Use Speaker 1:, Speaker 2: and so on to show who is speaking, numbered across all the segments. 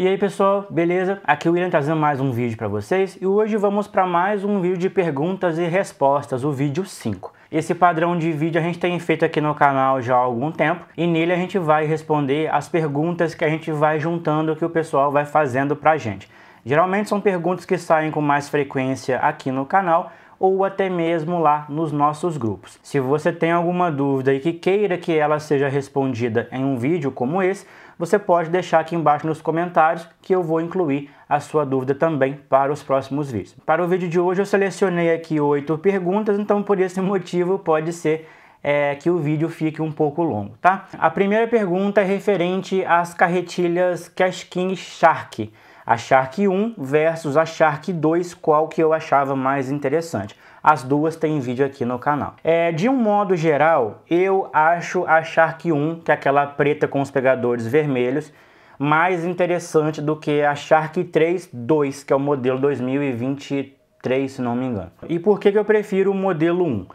Speaker 1: E aí pessoal, beleza? Aqui é o William trazendo mais um vídeo para vocês e hoje vamos para mais um vídeo de perguntas e respostas, o vídeo 5. Esse padrão de vídeo a gente tem feito aqui no canal já há algum tempo e nele a gente vai responder as perguntas que a gente vai juntando que o pessoal vai fazendo a gente. Geralmente são perguntas que saem com mais frequência aqui no canal, ou até mesmo lá nos nossos grupos. Se você tem alguma dúvida e que queira que ela seja respondida em um vídeo como esse, você pode deixar aqui embaixo nos comentários que eu vou incluir a sua dúvida também para os próximos vídeos. Para o vídeo de hoje eu selecionei aqui oito perguntas, então por esse motivo pode ser é, que o vídeo fique um pouco longo, tá? A primeira pergunta é referente às carretilhas Cash King Shark. A Shark 1 versus a Shark 2, qual que eu achava mais interessante? As duas têm vídeo aqui no canal. É, de um modo geral, eu acho a Shark 1, que é aquela preta com os pegadores vermelhos, mais interessante do que a Shark 3 2, que é o modelo 2023, se não me engano. E por que, que eu prefiro o modelo 1?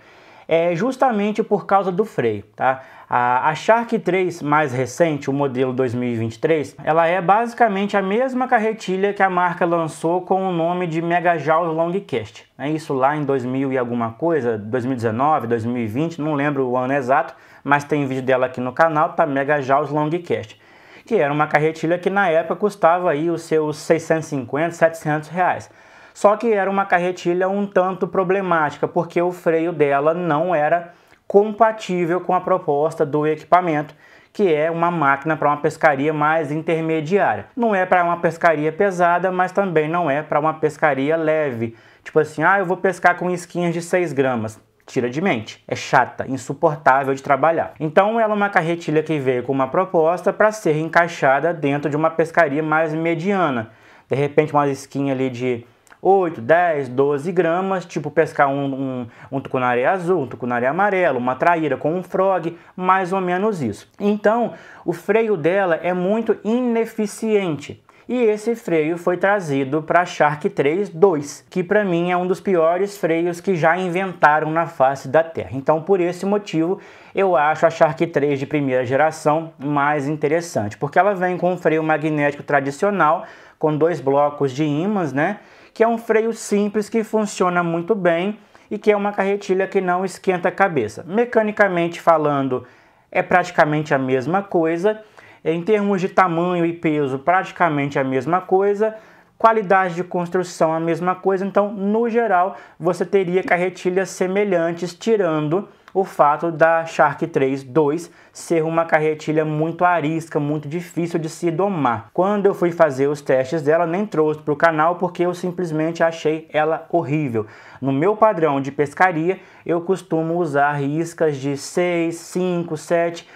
Speaker 1: É justamente por causa do freio, tá? A, a Shark 3 mais recente, o modelo 2023, ela é basicamente a mesma carretilha que a marca lançou com o nome de Megajoule Longcast. É isso lá em 2000 e alguma coisa, 2019, 2020, não lembro o ano exato, mas tem vídeo dela aqui no canal para tá Megajoule Longcast que era uma carretilha que na época custava aí os seus 650, 700 reais. Só que era uma carretilha um tanto problemática, porque o freio dela não era compatível com a proposta do equipamento, que é uma máquina para uma pescaria mais intermediária. Não é para uma pescaria pesada, mas também não é para uma pescaria leve. Tipo assim, ah, eu vou pescar com esquinhas de 6 gramas tira de mente. É chata, insuportável de trabalhar. Então ela é uma carretilha que veio com uma proposta para ser encaixada dentro de uma pescaria mais mediana. De repente uma esquinha ali de 8, 10, 12 gramas, tipo pescar um, um, um tucunaré azul, um tucunaré amarelo, uma traíra com um frog, mais ou menos isso. Então, o freio dela é muito ineficiente. E esse freio foi trazido para a Shark 3 2, que para mim é um dos piores freios que já inventaram na face da Terra. Então, por esse motivo, eu acho a Shark 3 de primeira geração mais interessante, porque ela vem com um freio magnético tradicional, com dois blocos de ímãs, né? que é um freio simples que funciona muito bem e que é uma carretilha que não esquenta a cabeça. Mecanicamente falando, é praticamente a mesma coisa. Em termos de tamanho e peso, praticamente a mesma coisa. Qualidade de construção, a mesma coisa. Então, no geral, você teria carretilhas semelhantes, tirando o fato da Shark 3 2 ser uma carretilha muito arisca, muito difícil de se domar. Quando eu fui fazer os testes dela, nem trouxe para o canal porque eu simplesmente achei ela horrível. No meu padrão de pescaria, eu costumo usar riscas de 6, 5, 7,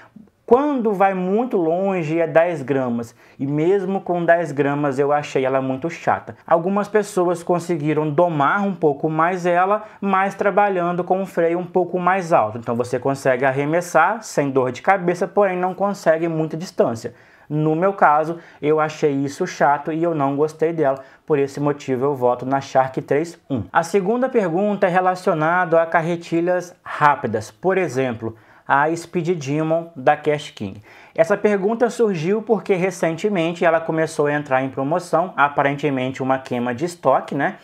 Speaker 1: quando vai muito longe é 10 gramas, e mesmo com 10 gramas eu achei ela muito chata. Algumas pessoas conseguiram domar um pouco mais ela, mas trabalhando com o um freio um pouco mais alto. Então você consegue arremessar sem dor de cabeça, porém não consegue muita distância. No meu caso, eu achei isso chato e eu não gostei dela. Por esse motivo, eu voto na Shark 3.1. A segunda pergunta é relacionada a carretilhas rápidas. Por exemplo, a Speed Demon da Cash King? Essa pergunta surgiu porque recentemente ela começou a entrar em promoção, aparentemente uma queima de estoque, né?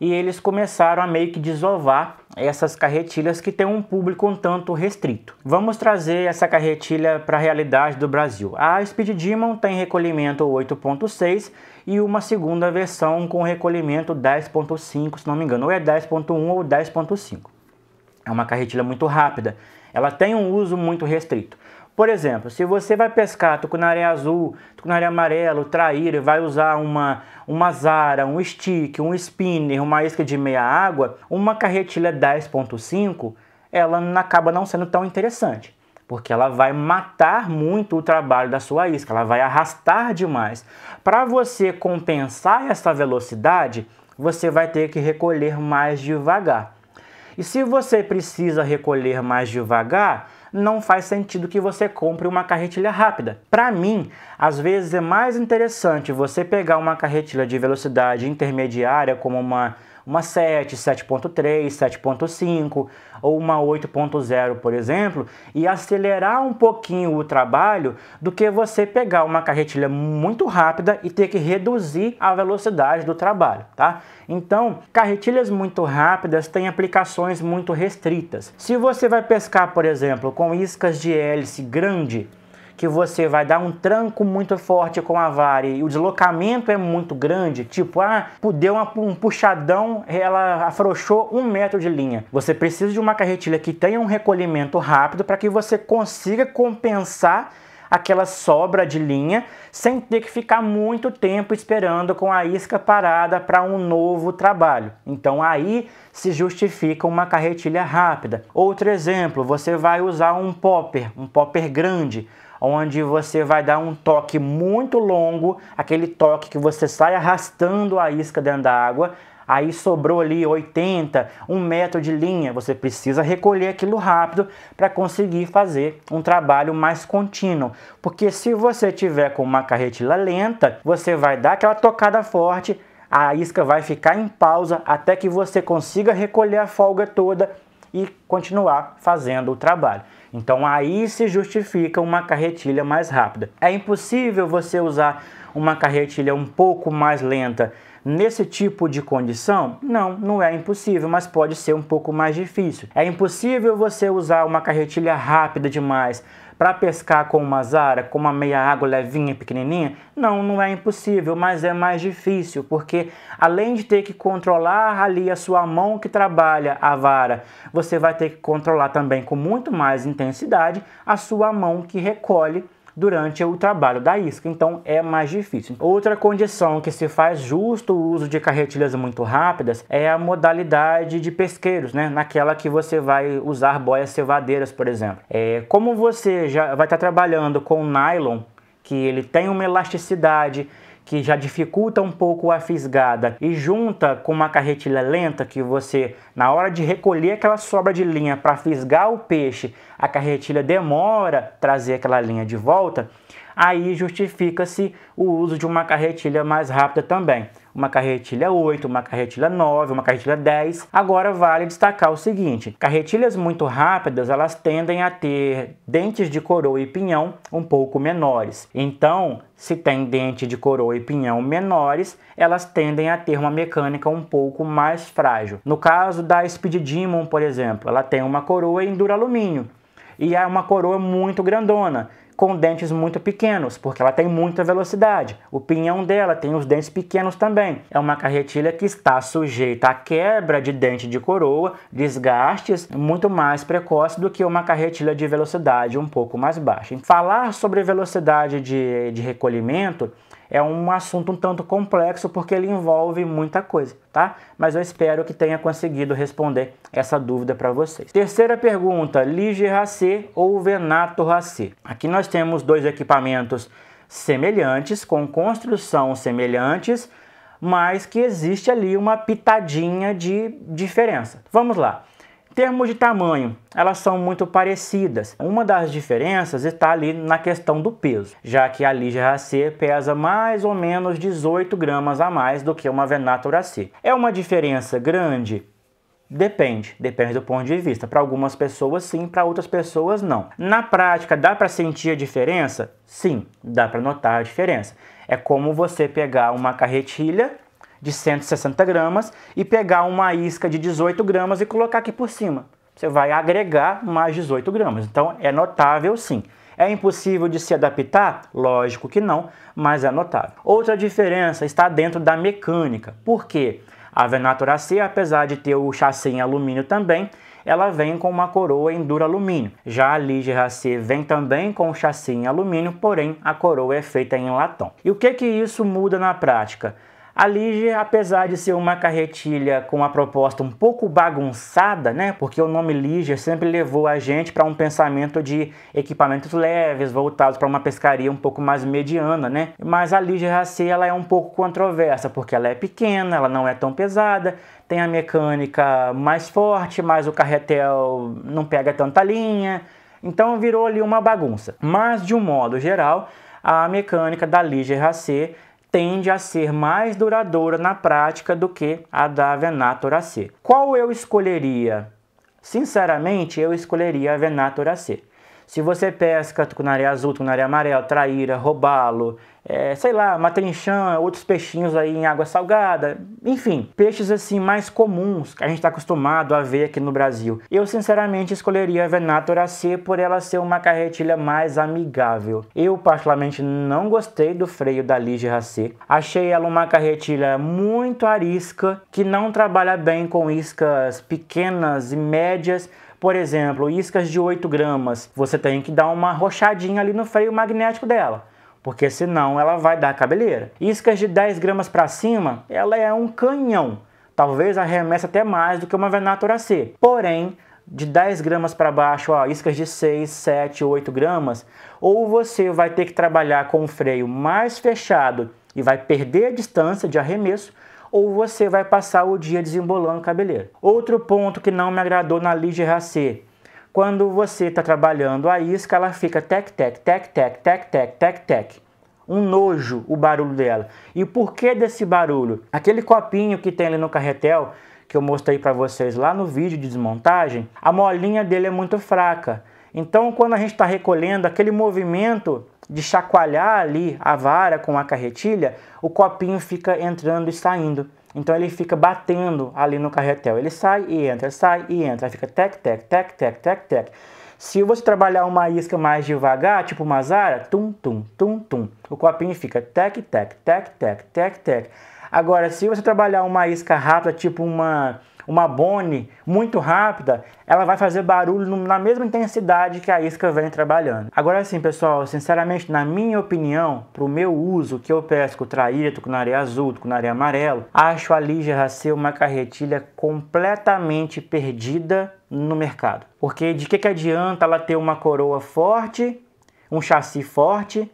Speaker 1: E eles começaram a meio que desovar essas carretilhas que têm um público um tanto restrito. Vamos trazer essa carretilha para a realidade do Brasil. A Speed Demon tem recolhimento 8.6 e uma segunda versão com recolhimento 10.5, se não me engano, ou é 10.1 ou 10.5. É uma carretilha muito rápida ela tem um uso muito restrito. Por exemplo, se você vai pescar tucunaré azul, tucunaré amarelo, traíra, vai usar uma, uma zara, um stick, um spinner, uma isca de meia água, uma carretilha 10.5, ela acaba não sendo tão interessante, porque ela vai matar muito o trabalho da sua isca, ela vai arrastar demais. Para você compensar essa velocidade, você vai ter que recolher mais devagar. E se você precisa recolher mais devagar, não faz sentido que você compre uma carretilha rápida. Para mim, às vezes é mais interessante você pegar uma carretilha de velocidade intermediária, como uma uma 7, 7.3, 7.5 ou uma 8.0, por exemplo, e acelerar um pouquinho o trabalho do que você pegar uma carretilha muito rápida e ter que reduzir a velocidade do trabalho, tá? Então, carretilhas muito rápidas têm aplicações muito restritas. Se você vai pescar, por exemplo, com iscas de hélice grande, que você vai dar um tranco muito forte com a vara e o deslocamento é muito grande, tipo, ah, deu uma, um puxadão, ela afrouxou um metro de linha. Você precisa de uma carretilha que tenha um recolhimento rápido para que você consiga compensar aquela sobra de linha sem ter que ficar muito tempo esperando com a isca parada para um novo trabalho. Então aí se justifica uma carretilha rápida. Outro exemplo, você vai usar um popper, um popper grande onde você vai dar um toque muito longo, aquele toque que você sai arrastando a isca dentro da água, aí sobrou ali 80, um metro de linha, você precisa recolher aquilo rápido para conseguir fazer um trabalho mais contínuo. Porque se você tiver com uma carretilha lenta, você vai dar aquela tocada forte, a isca vai ficar em pausa até que você consiga recolher a folga toda e continuar fazendo o trabalho. Então aí se justifica uma carretilha mais rápida. É impossível você usar uma carretilha um pouco mais lenta nesse tipo de condição? Não, não é impossível, mas pode ser um pouco mais difícil. É impossível você usar uma carretilha rápida demais para pescar com uma zara, com uma meia água levinha, pequenininha? Não, não é impossível, mas é mais difícil, porque além de ter que controlar ali a sua mão que trabalha a vara, você vai ter que controlar também com muito mais intensidade a sua mão que recolhe durante o trabalho da isca, então é mais difícil. Outra condição que se faz justo o uso de carretilhas muito rápidas é a modalidade de pesqueiros, né? Naquela que você vai usar boias cevadeiras, por exemplo. É, como você já vai estar tá trabalhando com nylon, que ele tem uma elasticidade que já dificulta um pouco a fisgada e junta com uma carretilha lenta que você, na hora de recolher aquela sobra de linha para fisgar o peixe, a carretilha demora trazer aquela linha de volta, aí justifica-se o uso de uma carretilha mais rápida também. Uma carretilha 8, uma carretilha 9, uma carretilha 10. Agora vale destacar o seguinte: carretilhas muito rápidas, elas tendem a ter dentes de coroa e pinhão um pouco menores. Então, se tem dente de coroa e pinhão menores, elas tendem a ter uma mecânica um pouco mais frágil. No caso da Speed Demon, por exemplo, ela tem uma coroa em duralumínio e é uma coroa muito grandona com dentes muito pequenos, porque ela tem muita velocidade. O pinhão dela tem os dentes pequenos também. É uma carretilha que está sujeita a quebra de dente de coroa, desgastes muito mais precoce do que uma carretilha de velocidade um pouco mais baixa. Falar sobre velocidade de, de recolhimento é um assunto um tanto complexo porque ele envolve muita coisa, tá? Mas eu espero que tenha conseguido responder essa dúvida para vocês. Terceira pergunta, Lige Racê ou Venato Racê? Aqui nós temos dois equipamentos semelhantes, com construção semelhantes, mas que existe ali uma pitadinha de diferença. Vamos lá termos de tamanho, elas são muito parecidas. Uma das diferenças está ali na questão do peso, já que a Ligia Racê pesa mais ou menos 18 gramas a mais do que uma Venata C É uma diferença grande? Depende, depende do ponto de vista. Para algumas pessoas sim, para outras pessoas não. Na prática, dá para sentir a diferença? Sim, dá para notar a diferença. É como você pegar uma carretilha de 160 gramas e pegar uma isca de 18 gramas e colocar aqui por cima. Você vai agregar mais 18 gramas. Então é notável sim. É impossível de se adaptar? Lógico que não, mas é notável. Outra diferença está dentro da mecânica. Por quê? A Venatura C, apesar de ter o chassi em alumínio também, ela vem com uma coroa em duro alumínio. Já a Ligier AC vem também com o chassi em alumínio, porém a coroa é feita em latão. E o que que isso muda na prática? A Lige, apesar de ser uma carretilha com uma proposta um pouco bagunçada, né? Porque o nome Lige sempre levou a gente para um pensamento de equipamentos leves, voltados para uma pescaria um pouco mais mediana, né? Mas a Lige Racê, ela é um pouco controversa, porque ela é pequena, ela não é tão pesada, tem a mecânica mais forte, mas o carretel não pega tanta linha. Então virou ali uma bagunça. Mas de um modo geral, a mecânica da Lige Racê tende a ser mais duradoura na prática do que a da Venator C. Qual eu escolheria? Sinceramente, eu escolheria a Venator C. Se você pesca tucunaré azul, tucunaré amarelo, traíra, robalo, é, sei lá, matrinchã, outros peixinhos aí em água salgada, enfim, peixes assim mais comuns que a gente está acostumado a ver aqui no Brasil. Eu sinceramente escolheria a Venator AC por ela ser uma carretilha mais amigável. Eu particularmente não gostei do freio da Ligia AC, achei ela uma carretilha muito arisca, que não trabalha bem com iscas pequenas e médias, por exemplo, iscas de 8 gramas, você tem que dar uma rochadinha ali no freio magnético dela porque senão ela vai dar cabeleira. Iscas de 10 gramas para cima, ela é um canhão, talvez arremessa até mais do que uma Venator AC. Porém, de 10 gramas para baixo, ó, iscas de 6, 7, 8 gramas, ou você vai ter que trabalhar com o freio mais fechado e vai perder a distância de arremesso, ou você vai passar o dia desembolando o cabeleiro. Outro ponto que não me agradou na Lige RAC. Quando você está trabalhando a isca, ela fica tec, tec, tec, tec, tec, tec, tec, tec. Um nojo o barulho dela. E por que desse barulho? Aquele copinho que tem ali no carretel, que eu mostrei para vocês lá no vídeo de desmontagem, a molinha dele é muito fraca. Então, quando a gente está recolhendo aquele movimento de chacoalhar ali a vara com a carretilha, o copinho fica entrando e saindo. Então ele fica batendo ali no carretel. Ele sai e entra, sai e entra. fica tec, tec, tec, tec, tec, tec. Se você trabalhar uma isca mais devagar, tipo uma zara, tum, tum, tum, tum. O copinho fica tec, tec, tec, tec, tec, tec. Agora, se você trabalhar uma isca rápida, tipo uma uma bone muito rápida, ela vai fazer barulho na mesma intensidade que a isca vem trabalhando. Agora sim, pessoal, sinceramente, na minha opinião, para o meu uso, que eu pesco traíra, tucunaré azul, tucunaré amarelo, acho a Ligia ser uma carretilha completamente perdida no mercado. Porque de que, que adianta ela ter uma coroa forte, um chassi forte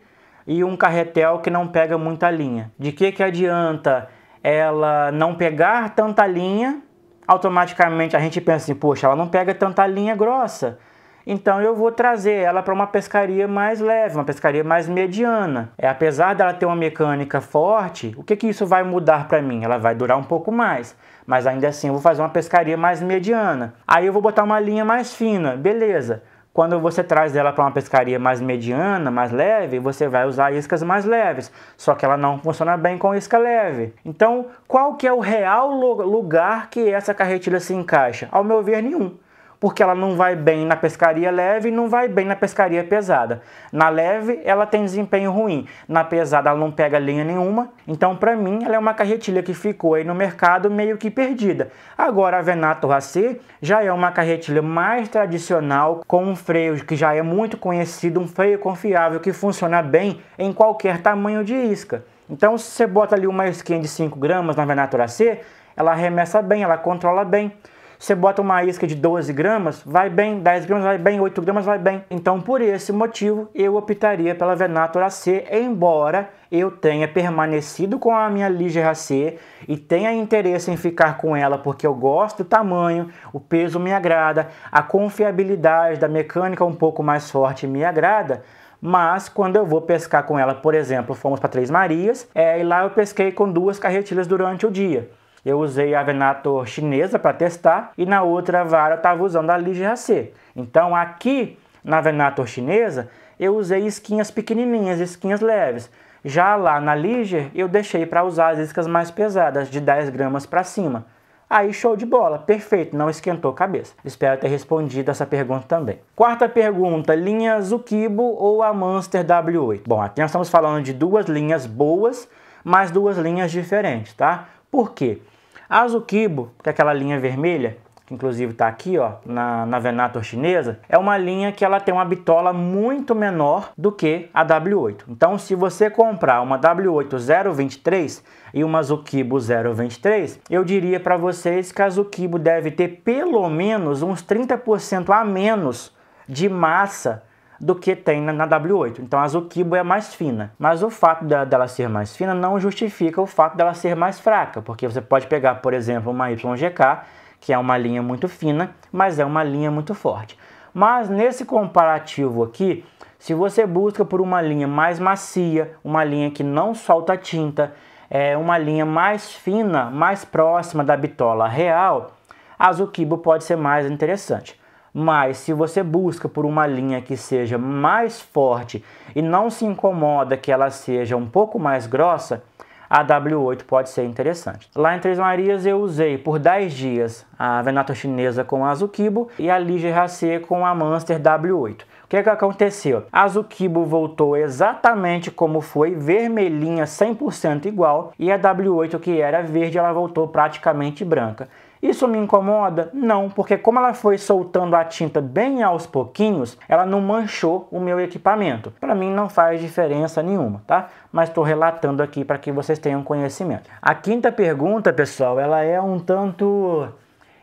Speaker 1: e um carretel que não pega muita linha? De que, que adianta ela não pegar tanta linha automaticamente a gente pensa assim, poxa, ela não pega tanta linha grossa. Então eu vou trazer ela para uma pescaria mais leve, uma pescaria mais mediana. É, apesar dela ter uma mecânica forte, o que, que isso vai mudar para mim? Ela vai durar um pouco mais, mas ainda assim eu vou fazer uma pescaria mais mediana. Aí eu vou botar uma linha mais fina, beleza. Quando você traz ela para uma pescaria mais mediana, mais leve, você vai usar iscas mais leves, só que ela não funciona bem com isca leve. Então, qual que é o real lugar que essa carretilha se encaixa? Ao meu ver, nenhum porque ela não vai bem na pescaria leve e não vai bem na pescaria pesada. Na leve, ela tem desempenho ruim, na pesada, ela não pega linha nenhuma. Então, para mim, ela é uma carretilha que ficou aí no mercado meio que perdida. Agora, a Venato Racê já é uma carretilha mais tradicional, com um freio que já é muito conhecido, um freio confiável que funciona bem em qualquer tamanho de isca. Então, se você bota ali uma skin de 5 gramas na Venatura C, ela arremessa bem, ela controla bem. Você bota uma isca de 12 gramas, vai bem, 10 gramas vai bem, 8 gramas vai bem. Então, por esse motivo, eu optaria pela Venator C, embora eu tenha permanecido com a minha Liger AC e tenha interesse em ficar com ela porque eu gosto do tamanho, o peso me agrada, a confiabilidade da mecânica um pouco mais forte me agrada, mas quando eu vou pescar com ela, por exemplo, fomos para Três Marias, é, e lá eu pesquei com duas carretilhas durante o dia eu usei a Venator chinesa para testar e na outra vara eu estava usando a liger ac. Então aqui na Venator chinesa eu usei esquinhas pequenininhas, esquinhas leves. Já lá na Liger eu deixei para usar as iscas mais pesadas, de 10 gramas para cima. Aí show de bola, perfeito, não esquentou a cabeça. Espero ter respondido essa pergunta também. Quarta pergunta, linha Zukibo ou a Monster W8? Bom, aqui nós estamos falando de duas linhas boas, mas duas linhas diferentes, tá? Por quê? Azukibo, que é aquela linha vermelha, que inclusive está aqui ó, na, na Venator chinesa, é uma linha que ela tem uma bitola muito menor do que a W8. Então, se você comprar uma W8 023 e uma Zukibo 023, eu diria para vocês que a Zukibo deve ter pelo menos uns 30% a menos de massa do que tem na, na W8. Então a Zukibo é mais fina. Mas o fato da, dela ser mais fina não justifica o fato dela ser mais fraca, porque você pode pegar, por exemplo, uma YGK, que é uma linha muito fina, mas é uma linha muito forte. Mas nesse comparativo aqui, se você busca por uma linha mais macia, uma linha que não solta tinta, é uma linha mais fina, mais próxima da bitola real, a Zukibo pode ser mais interessante. Mas se você busca por uma linha que seja mais forte e não se incomoda que ela seja um pouco mais grossa, a W8 pode ser interessante. Lá em Três Marias eu usei por 10 dias a Venato chinesa com a Azukibo e a Ligia Racê com a Monster W8. O que, é que aconteceu? A Azukibo voltou exatamente como foi, vermelhinha 100% igual, e a W8 que era verde ela voltou praticamente branca. Isso me incomoda? Não, porque como ela foi soltando a tinta bem aos pouquinhos, ela não manchou o meu equipamento. Para mim não faz diferença nenhuma, tá? Mas estou relatando aqui para que vocês tenham conhecimento. A quinta pergunta, pessoal, ela é um tanto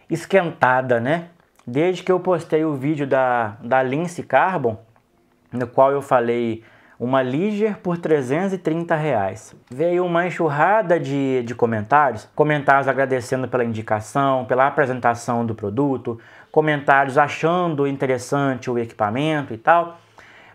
Speaker 1: esquentada, né? Desde que eu postei o vídeo da, da Lince Carbon, no qual eu falei uma Liger por 330 reais. Veio uma enxurrada de, de comentários, comentários agradecendo pela indicação, pela apresentação do produto, comentários achando interessante o equipamento e tal,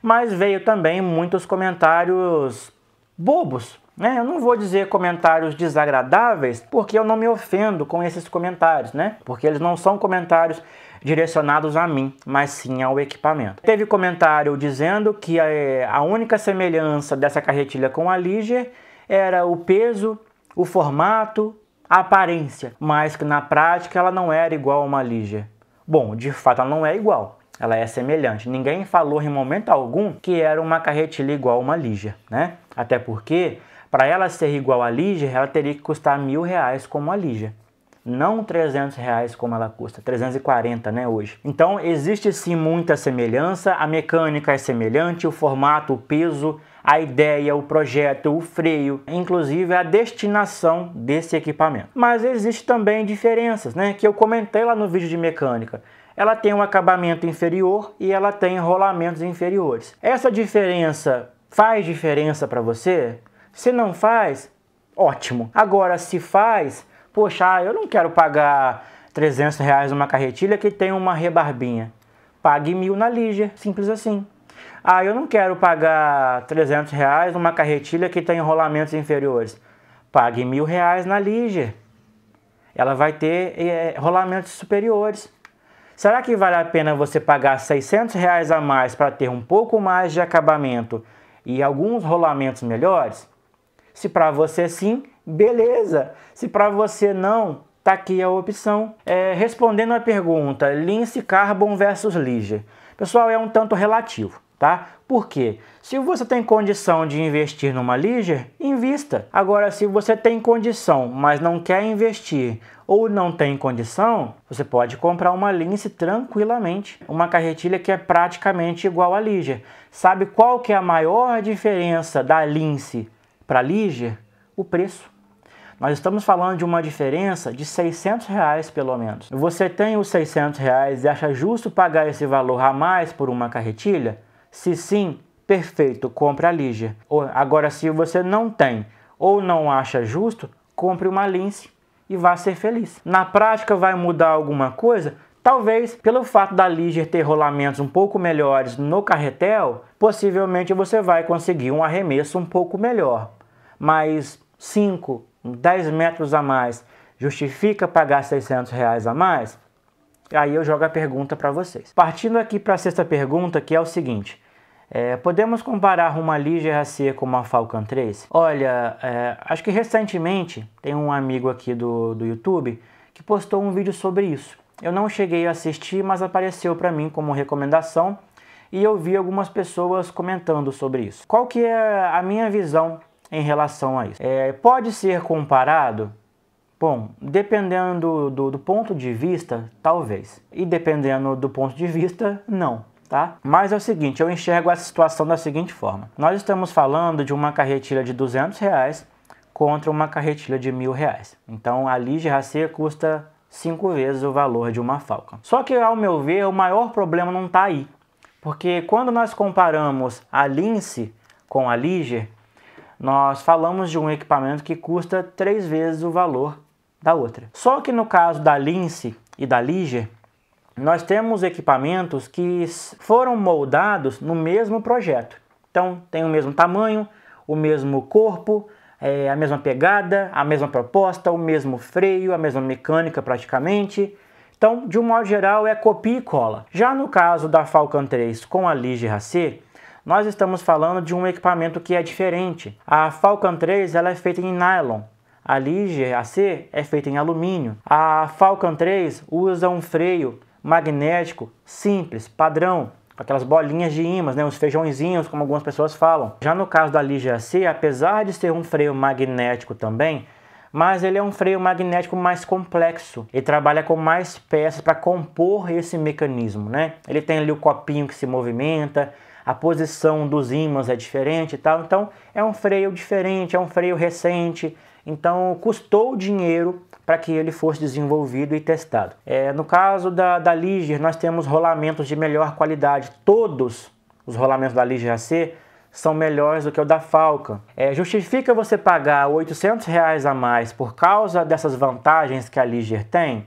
Speaker 1: mas veio também muitos comentários bobos. Né? Eu não vou dizer comentários desagradáveis, porque eu não me ofendo com esses comentários, né? Porque eles não são comentários direcionados a mim, mas sim ao equipamento. Teve comentário dizendo que eh, a única semelhança dessa carretilha com a Liger era o peso, o formato, a aparência, mas que na prática ela não era igual a uma Liger. Bom, de fato ela não é igual, ela é semelhante. Ninguém falou em momento algum que era uma carretilha igual a uma Liger, né? Até porque, para ela ser igual a Liger, ela teria que custar mil reais como a Liger não 300 reais como ela custa, 340 né, hoje. Então existe sim muita semelhança, a mecânica é semelhante, o formato, o peso, a ideia, o projeto, o freio, inclusive a destinação desse equipamento. Mas existe também diferenças, né, que eu comentei lá no vídeo de mecânica ela tem um acabamento inferior e ela tem rolamentos inferiores. Essa diferença faz diferença para você? Se não faz, ótimo. Agora, se faz, Poxa, eu não quero pagar 300 reais numa carretilha que tem uma rebarbinha. Pague mil na Lígia, simples assim. Ah, eu não quero pagar 300 reais numa carretilha que tem rolamentos inferiores. Pague mil reais na Lígia. Ela vai ter é, rolamentos superiores. Será que vale a pena você pagar 600 reais a mais para ter um pouco mais de acabamento e alguns rolamentos melhores? Se para você sim, Beleza! Se para você não, tá aqui a opção. É, respondendo à pergunta, Lince Carbon versus Ligia. Pessoal, é um tanto relativo, tá? Por quê? Se você tem condição de investir numa Liger, invista. Agora, se você tem condição, mas não quer investir ou não tem condição, você pode comprar uma Lince tranquilamente. Uma carretilha que é praticamente igual à Liger. Sabe qual que é a maior diferença da Lince para Liger? O preço. Nós estamos falando de uma diferença de 600 reais pelo menos. Você tem os 600 reais e acha justo pagar esse valor a mais por uma carretilha? Se sim, perfeito, compre a Ligia. Agora, se você não tem ou não acha justo, compre uma Lince e vá ser feliz. Na prática, vai mudar alguma coisa? Talvez pelo fato da Liger ter rolamentos um pouco melhores no carretel, possivelmente você vai conseguir um arremesso um pouco melhor. Mas 5, 10 metros a mais, justifica pagar 600 reais a mais? Aí eu jogo a pergunta para vocês. Partindo aqui para a sexta pergunta, que é o seguinte. É, podemos comparar uma Ligia RC com uma Falcon 3? Olha, é, acho que recentemente tem um amigo aqui do, do YouTube que postou um vídeo sobre isso. Eu não cheguei a assistir, mas apareceu para mim como recomendação e eu vi algumas pessoas comentando sobre isso. Qual que é a minha visão em relação a isso. É, pode ser comparado? Bom, dependendo do, do ponto de vista, talvez. E dependendo do ponto de vista, não. Tá? Mas é o seguinte, eu enxergo a situação da seguinte forma. Nós estamos falando de uma carretilha de 200 reais contra uma carretilha de mil reais. Então a Lige Racê custa cinco vezes o valor de uma falca. Só que ao meu ver, o maior problema não está aí. Porque quando nós comparamos a Lince com a Liger, nós falamos de um equipamento que custa três vezes o valor da outra. Só que no caso da Lince e da Liger, nós temos equipamentos que foram moldados no mesmo projeto. Então, tem o mesmo tamanho, o mesmo corpo, é, a mesma pegada, a mesma proposta, o mesmo freio, a mesma mecânica praticamente. Então, de um modo geral, é copia e cola. Já no caso da Falcon 3 com a Ligier AC, nós estamos falando de um equipamento que é diferente. A Falcon 3 ela é feita em nylon, a Ligier AC é feita em alumínio. A Falcon 3 usa um freio magnético simples, padrão, aquelas bolinhas de ímãs, né, os feijõezinhos, como algumas pessoas falam. Já no caso da Ligier AC, apesar de ser um freio magnético também, mas ele é um freio magnético mais complexo. Ele trabalha com mais peças para compor esse mecanismo, né? Ele tem ali o copinho que se movimenta, a posição dos ímãs é diferente e tal. Então é um freio diferente, é um freio recente. Então custou dinheiro para que ele fosse desenvolvido e testado. É, no caso da, da Ligier, nós temos rolamentos de melhor qualidade. Todos os rolamentos da Ligier AC são melhores do que o da Falcon. É, justifica você pagar 800 reais a mais por causa dessas vantagens que a Ligier tem?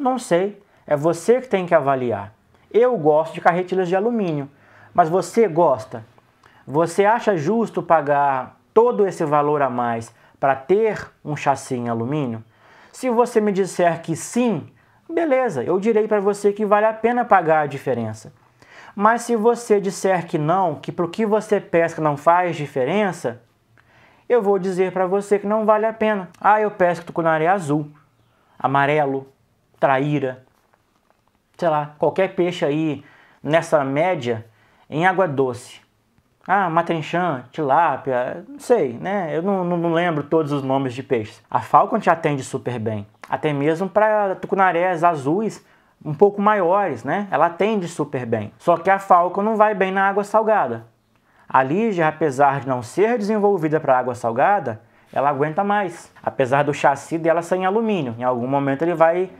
Speaker 1: Não sei, é você que tem que avaliar. Eu gosto de carretilhas de alumínio, mas você gosta. Você acha justo pagar todo esse valor a mais para ter um chassi em alumínio? Se você me disser que sim, beleza, eu direi para você que vale a pena pagar a diferença. Mas se você disser que não, que para o que você pesca não faz diferença, eu vou dizer para você que não vale a pena. Ah, eu pesco tucunaré azul, amarelo, traíra, sei lá, qualquer peixe aí nessa média em água doce. Ah, matrinchã, tilápia, não sei, né? Eu não, não, não lembro todos os nomes de peixes. A Falcon te atende super bem, até mesmo para tucunarés azuis um pouco maiores, né? Ela atende super bem. Só que a Falcon não vai bem na água salgada. A Ligia, apesar de não ser desenvolvida para água salgada, ela aguenta mais. Apesar do chassi dela ser em alumínio, em algum momento ele vai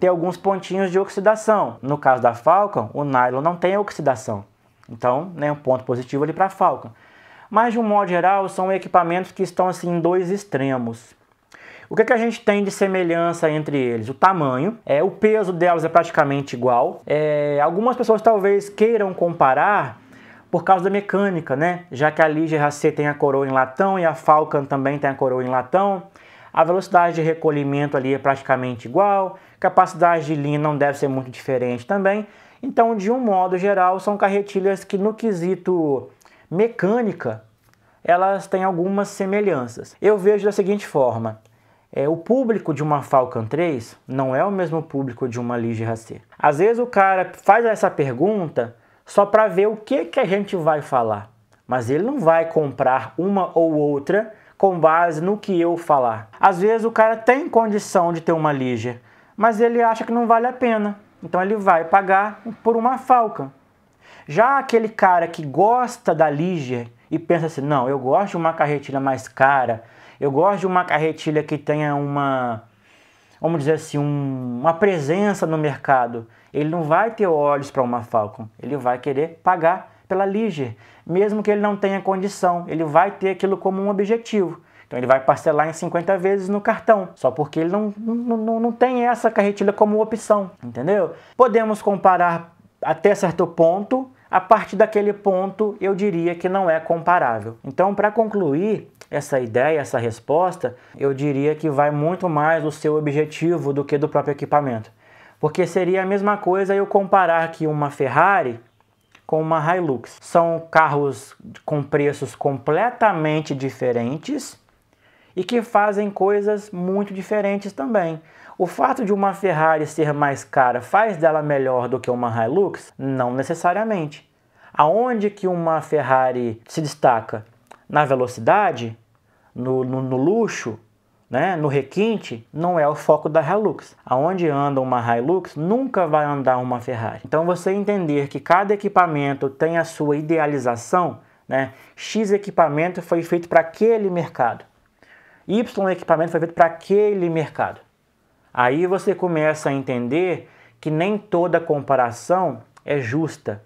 Speaker 1: ter alguns pontinhos de oxidação. No caso da Falcon, o nylon não tem oxidação. Então, né, um ponto positivo ali para a Falcon. Mas, de um modo geral, são equipamentos que estão assim, em dois extremos. O que, é que a gente tem de semelhança entre eles? O tamanho, é, o peso delas é praticamente igual. É, algumas pessoas talvez queiram comparar por causa da mecânica, né? Já que a Ligia RC tem a coroa em latão e a Falcon também tem a coroa em latão. A velocidade de recolhimento ali é praticamente igual, capacidade de linha não deve ser muito diferente também. Então, de um modo geral, são carretilhas que no quesito mecânica, elas têm algumas semelhanças. Eu vejo da seguinte forma, é, o público de uma Falcon 3 não é o mesmo público de uma Ligia Racer. Às vezes o cara faz essa pergunta só para ver o que, que a gente vai falar, mas ele não vai comprar uma ou outra com base no que eu falar. Às vezes o cara tem condição de ter uma Ligia, mas ele acha que não vale a pena. Então ele vai pagar por uma falca. Já aquele cara que gosta da Ligia e pensa assim: não, eu gosto de uma carretilha mais cara, eu gosto de uma carretilha que tenha uma, vamos dizer assim, um, uma presença no mercado. Ele não vai ter olhos para uma Falcon, ele vai querer pagar pela Liger, mesmo que ele não tenha condição, ele vai ter aquilo como um objetivo. Então ele vai parcelar em 50 vezes no cartão, só porque ele não, não, não, tem essa carretilha como opção, entendeu? Podemos comparar até certo ponto, a partir daquele ponto eu diria que não é comparável. Então, para concluir, essa ideia, essa resposta, eu diria que vai muito mais do seu objetivo do que do próprio equipamento. Porque seria a mesma coisa eu comparar aqui uma Ferrari com uma Hilux. São carros com preços completamente diferentes, e que fazem coisas muito diferentes também. O fato de uma Ferrari ser mais cara faz dela melhor do que uma Hilux? Não necessariamente. Aonde que uma Ferrari se destaca? Na velocidade? No, no, no luxo? Né? No requinte? Não é o foco da Hilux. Aonde anda uma Hilux, nunca vai andar uma Ferrari. Então você entender que cada equipamento tem a sua idealização, né? X equipamento foi feito para aquele mercado. Y é equipamento foi feito para aquele mercado. Aí você começa a entender que nem toda comparação é justa,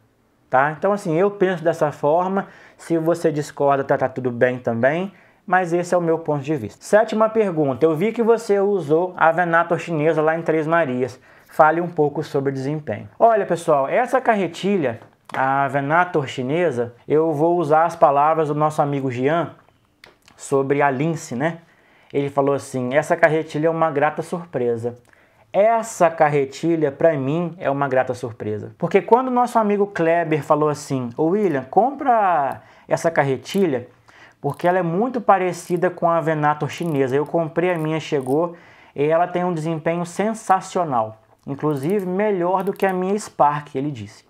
Speaker 1: tá? Então assim, eu penso dessa forma, se você discorda, tá, tá tudo bem também, mas esse é o meu ponto de vista. Sétima pergunta, eu vi que você usou a Venator chinesa lá em Três Marias. Fale um pouco sobre desempenho. Olha pessoal, essa carretilha, a Venator chinesa, eu vou usar as palavras do nosso amigo Jean sobre a lince, né? Ele falou assim: essa carretilha é uma grata surpresa. Essa carretilha, para mim, é uma grata surpresa. Porque quando nosso amigo Kleber falou assim: Ô William, compra essa carretilha, porque ela é muito parecida com a Venator chinesa. Eu comprei, a minha chegou e ela tem um desempenho sensacional. Inclusive, melhor do que a minha Spark, ele disse.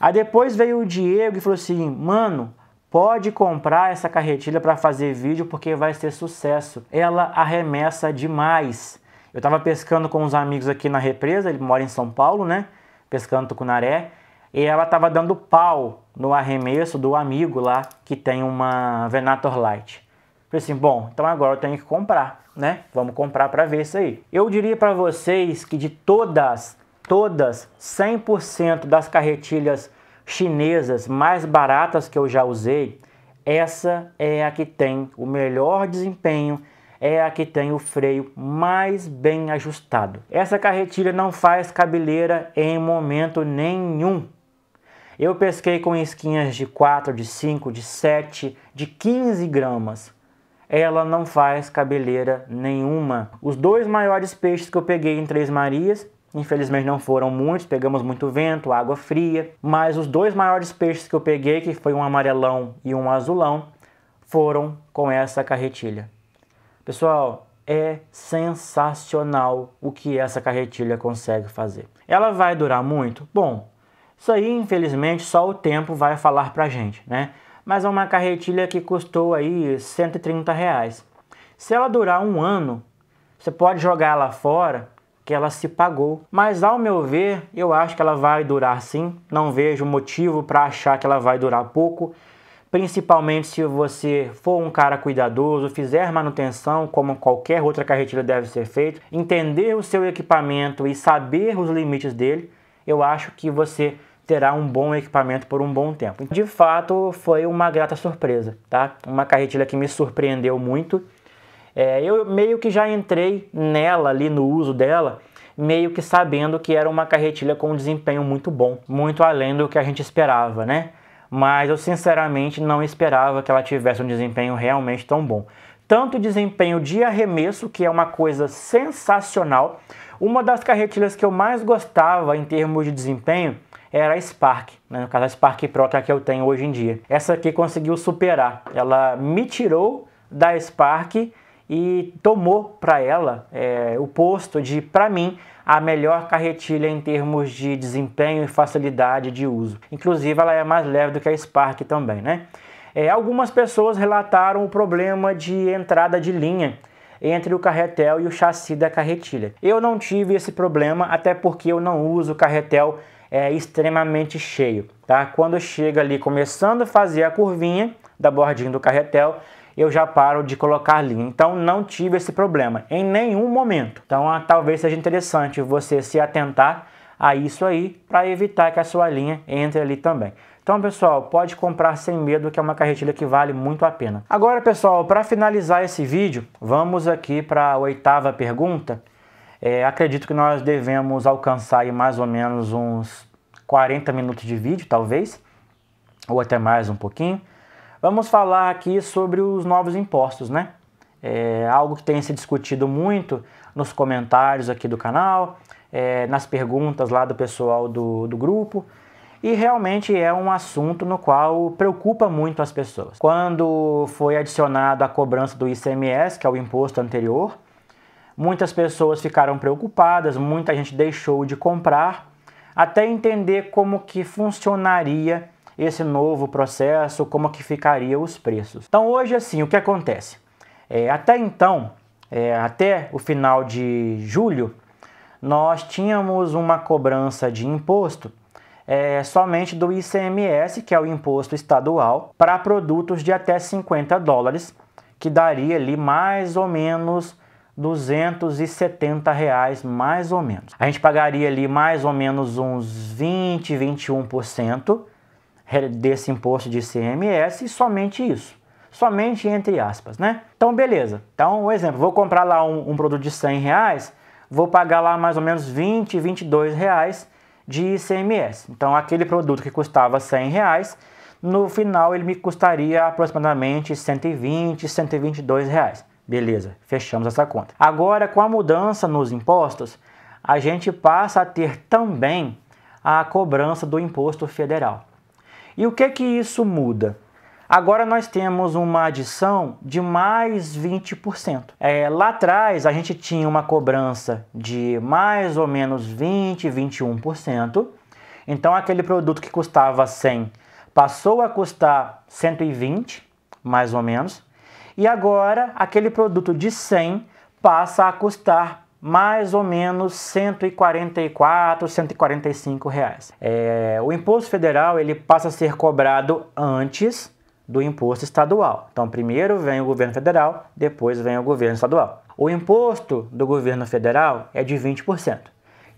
Speaker 1: Aí depois veio o Diego e falou assim: Mano, Pode comprar essa carretilha para fazer vídeo porque vai ser sucesso. Ela arremessa demais. Eu estava pescando com uns amigos aqui na represa, ele mora em São Paulo, né? Pescando tucunaré. E ela estava dando pau no arremesso do amigo lá que tem uma Venator Light. Falei assim, bom, então agora eu tenho que comprar, né? Vamos comprar para ver isso aí. Eu diria para vocês que de todas, todas, 100% das carretilhas chinesas mais baratas que eu já usei, essa é a que tem o melhor desempenho, é a que tem o freio mais bem ajustado. Essa carretilha não faz cabeleira em momento nenhum. Eu pesquei com esquinhas de 4, de 5, de 7, de 15 gramas. Ela não faz cabeleira nenhuma. Os dois maiores peixes que eu peguei em Três Marias Infelizmente não foram muitos, pegamos muito vento, água fria, mas os dois maiores peixes que eu peguei, que foi um amarelão e um azulão, foram com essa carretilha. Pessoal, é sensacional o que essa carretilha consegue fazer. Ela vai durar muito? Bom, isso aí infelizmente só o tempo vai falar pra gente, né? Mas é uma carretilha que custou aí 130 reais. Se ela durar um ano, você pode jogar ela fora que ela se pagou. Mas ao meu ver, eu acho que ela vai durar sim. Não vejo motivo para achar que ela vai durar pouco, principalmente se você for um cara cuidadoso, fizer manutenção como qualquer outra carretilha deve ser feito, entender o seu equipamento e saber os limites dele, eu acho que você terá um bom equipamento por um bom tempo. De fato, foi uma grata surpresa, tá? Uma carretilha que me surpreendeu muito é, eu meio que já entrei nela ali no uso dela, meio que sabendo que era uma carretilha com um desempenho muito bom, muito além do que a gente esperava, né? Mas eu sinceramente não esperava que ela tivesse um desempenho realmente tão bom. Tanto desempenho de arremesso, que é uma coisa sensacional. Uma das carretilhas que eu mais gostava em termos de desempenho era a Spark, né? no caso a Spark Pro que, é a que eu tenho hoje em dia. Essa aqui conseguiu superar, ela me tirou da Spark e tomou para ela é, o posto de, para mim, a melhor carretilha em termos de desempenho e facilidade de uso. Inclusive, ela é mais leve do que a Spark também, né? É, algumas pessoas relataram o problema de entrada de linha entre o carretel e o chassi da carretilha. Eu não tive esse problema, até porque eu não uso o carretel é, extremamente cheio. Tá? Quando chega ali começando a fazer a curvinha da bordinha do carretel, eu já paro de colocar linha. Então não tive esse problema em nenhum momento. Então ah, talvez seja interessante você se atentar a isso aí para evitar que a sua linha entre ali também. Então, pessoal, pode comprar sem medo, que é uma carretilha que vale muito a pena. Agora, pessoal, para finalizar esse vídeo, vamos aqui para a oitava pergunta. É, acredito que nós devemos alcançar mais ou menos uns 40 minutos de vídeo, talvez, ou até mais um pouquinho. Vamos falar aqui sobre os novos impostos, né? É algo que tem se discutido muito nos comentários aqui do canal, é, nas perguntas lá do pessoal do, do grupo. E realmente é um assunto no qual preocupa muito as pessoas. Quando foi adicionado a cobrança do ICMS, que é o imposto anterior, muitas pessoas ficaram preocupadas, muita gente deixou de comprar, até entender como que funcionaria esse novo processo, como que ficaria os preços. Então hoje assim, o que acontece? É, até então, é, até o final de julho, nós tínhamos uma cobrança de imposto é, somente do ICMS, que é o imposto estadual, para produtos de até 50 dólares, que daria ali mais ou menos 270 reais, mais ou menos. A gente pagaria ali mais ou menos uns 20, 21% desse imposto de ICMS e somente isso. Somente entre aspas, né? Então, beleza. Então, um exemplo, vou comprar lá um, um produto de 100 reais, vou pagar lá mais ou menos 20, 22 reais de ICMS. Então, aquele produto que custava 100 reais, no final ele me custaria aproximadamente 120, 122 reais. Beleza, fechamos essa conta. Agora, com a mudança nos impostos, a gente passa a ter também a cobrança do imposto federal. E o que que isso muda? Agora nós temos uma adição de mais 20%. É, lá atrás a gente tinha uma cobrança de mais ou menos 20, 21%. Então aquele produto que custava 100 passou a custar 120, mais ou menos. E agora aquele produto de 100 passa a custar mais ou menos 144, 145 reais. É, o imposto federal ele passa a ser cobrado antes do imposto estadual. Então, primeiro vem o governo federal, depois vem o governo estadual. O imposto do governo federal é de 20%.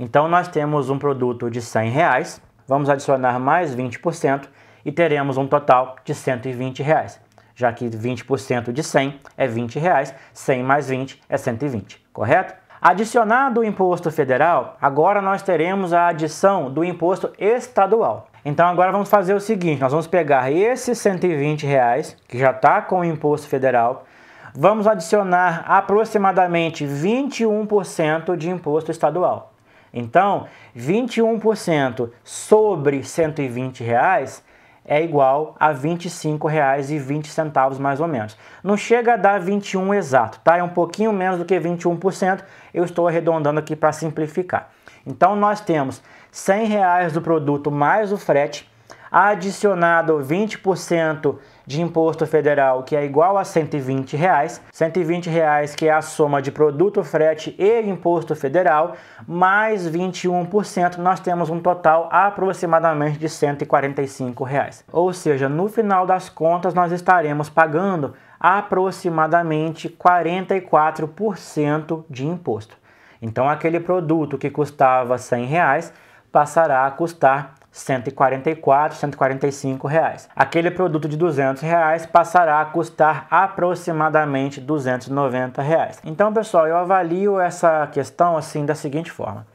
Speaker 1: Então, nós temos um produto de 100 reais, vamos adicionar mais 20% e teremos um total de 120 reais já que 20% de 100 é 20 reais, 100 mais 20 é 120, correto? Adicionado o imposto federal, agora nós teremos a adição do imposto estadual. Então agora vamos fazer o seguinte, nós vamos pegar esses 120 reais, que já está com o imposto federal, vamos adicionar aproximadamente 21% de imposto estadual. Então, 21% sobre 120 reais é igual a R$ 25,20 mais ou menos. Não chega a dar 21 exato, tá? É um pouquinho menos do que 21%, eu estou arredondando aqui para simplificar. Então nós temos R$ reais do produto mais o frete, adicionado 20% de imposto federal, que é igual a 120, reais, 120 reais que é a soma de produto, frete e imposto federal, mais 21%, nós temos um total aproximadamente de 145. Reais. Ou seja, no final das contas, nós estaremos pagando aproximadamente 44% de imposto. Então, aquele produto que custava 100 reais passará a custar 144, 145 reais. Aquele produto de 200 reais passará a custar aproximadamente 290 reais. Então, pessoal, eu avalio essa questão assim da seguinte forma: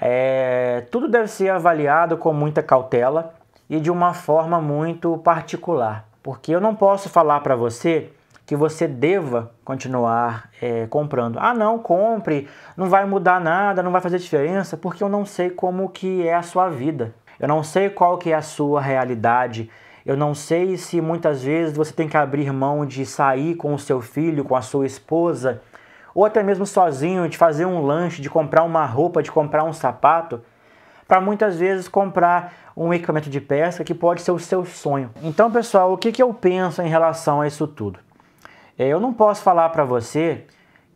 Speaker 1: é, tudo deve ser avaliado com muita cautela e de uma forma muito particular, porque eu não posso falar para você que você deva continuar é, comprando. Ah, não, compre, não vai mudar nada, não vai fazer diferença, porque eu não sei como que é a sua vida. Eu não sei qual que é a sua realidade. Eu não sei se muitas vezes você tem que abrir mão de sair com o seu filho, com a sua esposa, ou até mesmo sozinho, de fazer um lanche, de comprar uma roupa, de comprar um sapato, para muitas vezes comprar um equipamento de pesca que pode ser o seu sonho. Então, pessoal, o que, que eu penso em relação a isso tudo? É, eu não posso falar para você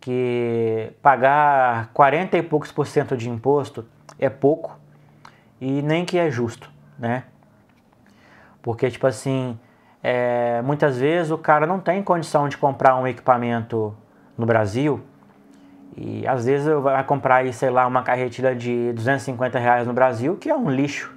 Speaker 1: que pagar 40 e poucos por cento de imposto é pouco, e nem que é justo, né? Porque, tipo assim, é, muitas vezes o cara não tem condição de comprar um equipamento no Brasil e às vezes vai comprar aí, sei lá, uma carretilha de 250 reais no Brasil, que é um lixo.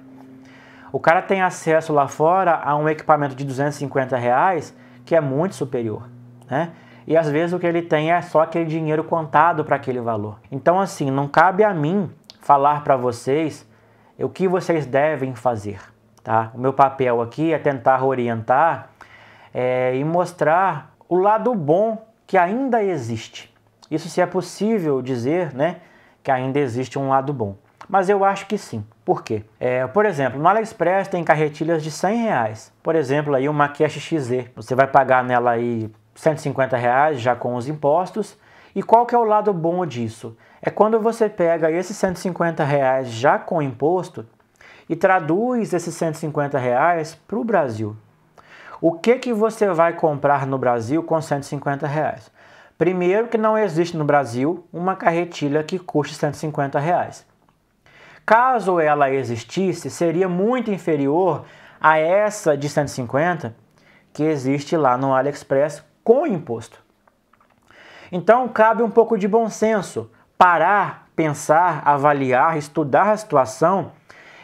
Speaker 1: O cara tem acesso lá fora a um equipamento de 250 reais que é muito superior, né? E às vezes o que ele tem é só aquele dinheiro contado para aquele valor. Então, assim, não cabe a mim falar para vocês o que vocês devem fazer. Tá? O meu papel aqui é tentar orientar é, e mostrar o lado bom que ainda existe. Isso se é possível dizer né, que ainda existe um lado bom. Mas eu acho que sim. Por quê? É, por exemplo, no AliExpress tem carretilhas de 100 reais. Por exemplo, aí uma Cash XZ. Você vai pagar nela aí 150 reais já com os impostos. E qual que é o lado bom disso? é quando você pega esses 150 reais já com imposto e traduz esses 150 reais para o Brasil. O que, que você vai comprar no Brasil com 150 reais? Primeiro que não existe no Brasil uma carretilha que custe 150 reais. Caso ela existisse, seria muito inferior a essa de 150 que existe lá no AliExpress com imposto. Então cabe um pouco de bom senso parar, pensar, avaliar, estudar a situação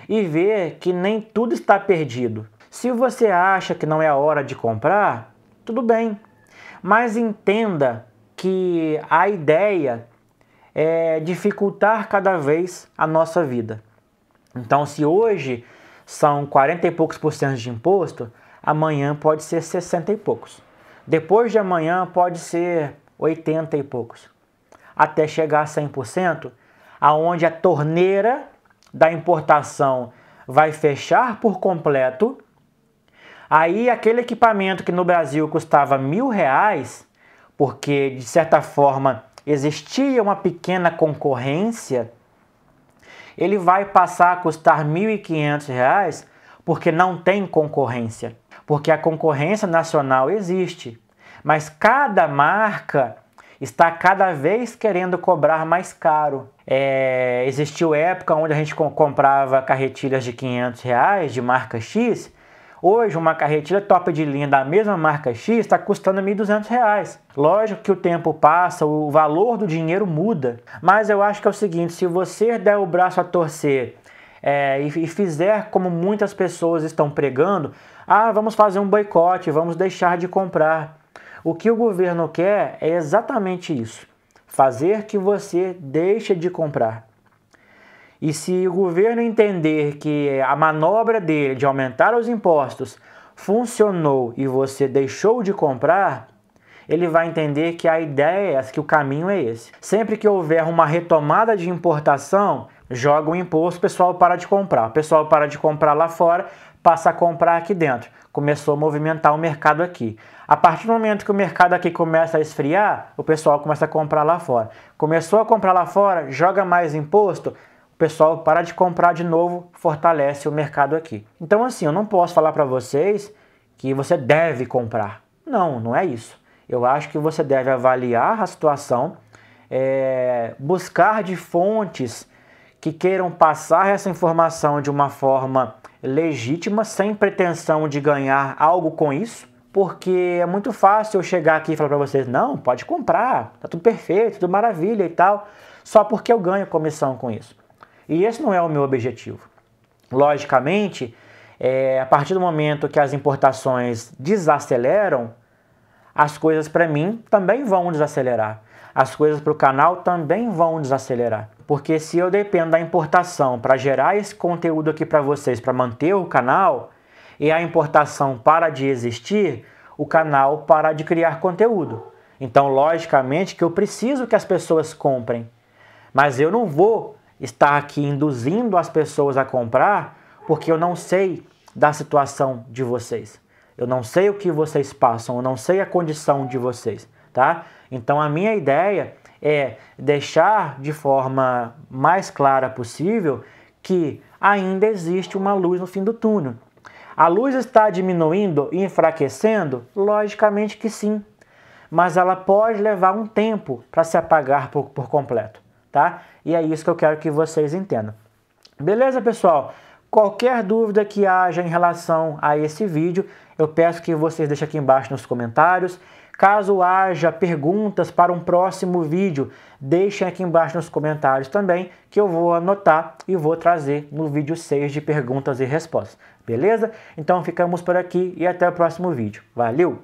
Speaker 1: e ver que nem tudo está perdido. Se você acha que não é a hora de comprar, tudo bem, mas entenda que a ideia é dificultar cada vez a nossa vida. Então, se hoje são 40 e poucos por cento de imposto, amanhã pode ser 60 e poucos. Depois de amanhã pode ser 80 e poucos até chegar a 100%, aonde a torneira da importação vai fechar por completo. Aí aquele equipamento que no Brasil custava mil reais, porque de certa forma existia uma pequena concorrência, ele vai passar a custar R$ 1.500 porque não tem concorrência. Porque a concorrência nacional existe, mas cada marca está cada vez querendo cobrar mais caro. É, existiu época onde a gente comprava carretilhas de 500 reais de marca X. Hoje, uma carretilha top de linha da mesma marca X está custando 1.200 reais. Lógico que o tempo passa, o valor do dinheiro muda. Mas eu acho que é o seguinte: se você der o braço a torcer é, e, fizer como muitas pessoas estão pregando, ah, vamos fazer um boicote, vamos deixar de comprar. O que o governo quer é exatamente isso: fazer que você deixe de comprar. E se o governo entender que a manobra dele de aumentar os impostos funcionou e você deixou de comprar, ele vai entender que a ideia é essa, que o caminho é esse. Sempre que houver uma retomada de importação, joga o imposto, o pessoal para de comprar. O pessoal para de comprar lá fora, passa a comprar aqui dentro começou a movimentar o mercado aqui. A partir do momento que o mercado aqui começa a esfriar, o pessoal começa a comprar lá fora. Começou a comprar lá fora, joga mais imposto, o pessoal para de comprar de novo, fortalece o mercado aqui. Então assim, eu não posso falar para vocês que você deve comprar. Não, não é isso. Eu acho que você deve avaliar a situação, é, buscar de fontes que queiram passar essa informação de uma forma legítima, sem pretensão de ganhar algo com isso, porque é muito fácil eu chegar aqui e falar para vocês: não, pode comprar, tá tudo perfeito, tudo maravilha e tal, só porque eu ganho comissão com isso. E esse não é o meu objetivo. Logicamente, é, a partir do momento que as importações desaceleram, as coisas para mim também vão desacelerar. As coisas para o canal também vão desacelerar. Porque se eu dependo da importação para gerar esse conteúdo aqui para vocês, para manter o canal, e a importação para de existir, o canal para de criar conteúdo. Então, logicamente que eu preciso que as pessoas comprem. Mas eu não vou estar aqui induzindo as pessoas a comprar, porque eu não sei da situação de vocês. Eu não sei o que vocês passam, eu não sei a condição de vocês, tá? Então a minha ideia é deixar de forma mais clara possível que ainda existe uma luz no fim do túnel. A luz está diminuindo e enfraquecendo? Logicamente que sim, mas ela pode levar um tempo para se apagar por, por completo, tá? E é isso que eu quero que vocês entendam. Beleza, pessoal? Qualquer dúvida que haja em relação a esse vídeo, eu peço que vocês deixem aqui embaixo nos comentários. Caso haja perguntas para um próximo vídeo, deixem aqui embaixo nos comentários também, que eu vou anotar e vou trazer no vídeo 6 de perguntas e respostas, beleza? Então ficamos por aqui e até o próximo vídeo. Valeu!